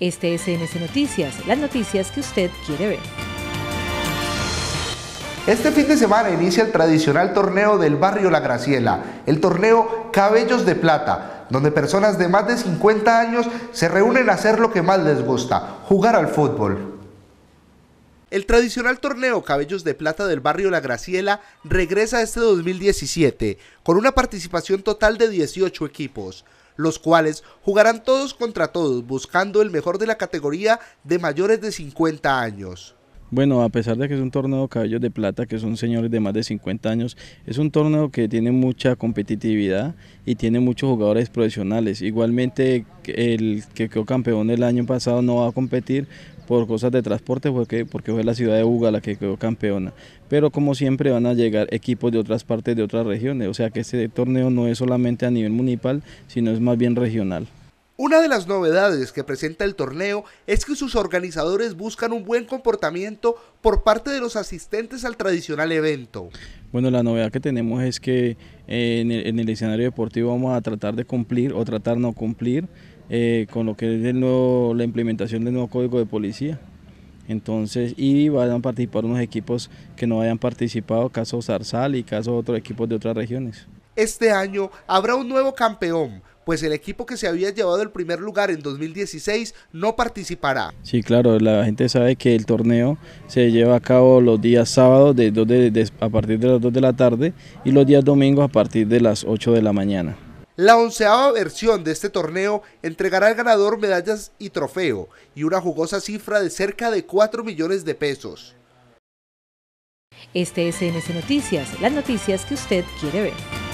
Este es Noticias, las noticias que usted quiere ver. Este fin de semana inicia el tradicional torneo del barrio La Graciela, el torneo Cabellos de Plata, donde personas de más de 50 años se reúnen a hacer lo que más les gusta, jugar al fútbol. El tradicional torneo Cabellos de Plata del barrio La Graciela regresa este 2017 con una participación total de 18 equipos los cuales jugarán todos contra todos buscando el mejor de la categoría de mayores de 50 años. Bueno, a pesar de que es un torneo cabellos de Plata, que son señores de más de 50 años, es un torneo que tiene mucha competitividad y tiene muchos jugadores profesionales. Igualmente, el que quedó campeón el año pasado no va a competir por cosas de transporte porque, porque fue la ciudad de Uga la que quedó campeona. Pero como siempre van a llegar equipos de otras partes, de otras regiones. O sea que este torneo no es solamente a nivel municipal, sino es más bien regional. Una de las novedades que presenta el torneo es que sus organizadores buscan un buen comportamiento por parte de los asistentes al tradicional evento. Bueno, la novedad que tenemos es que eh, en, el, en el escenario deportivo vamos a tratar de cumplir o tratar no cumplir eh, con lo que es la implementación del nuevo código de policía. Entonces, y van a participar unos equipos que no hayan participado, caso Zarzal y caso otros equipos de otras regiones. Este año habrá un nuevo campeón, pues el equipo que se había llevado el primer lugar en 2016 no participará. Sí, claro, la gente sabe que el torneo se lleva a cabo los días sábados de, a partir de las 2 de la tarde y los días domingos a partir de las 8 de la mañana. La onceava versión de este torneo entregará al ganador medallas y trofeo y una jugosa cifra de cerca de 4 millones de pesos. Este es NS Noticias, las noticias que usted quiere ver.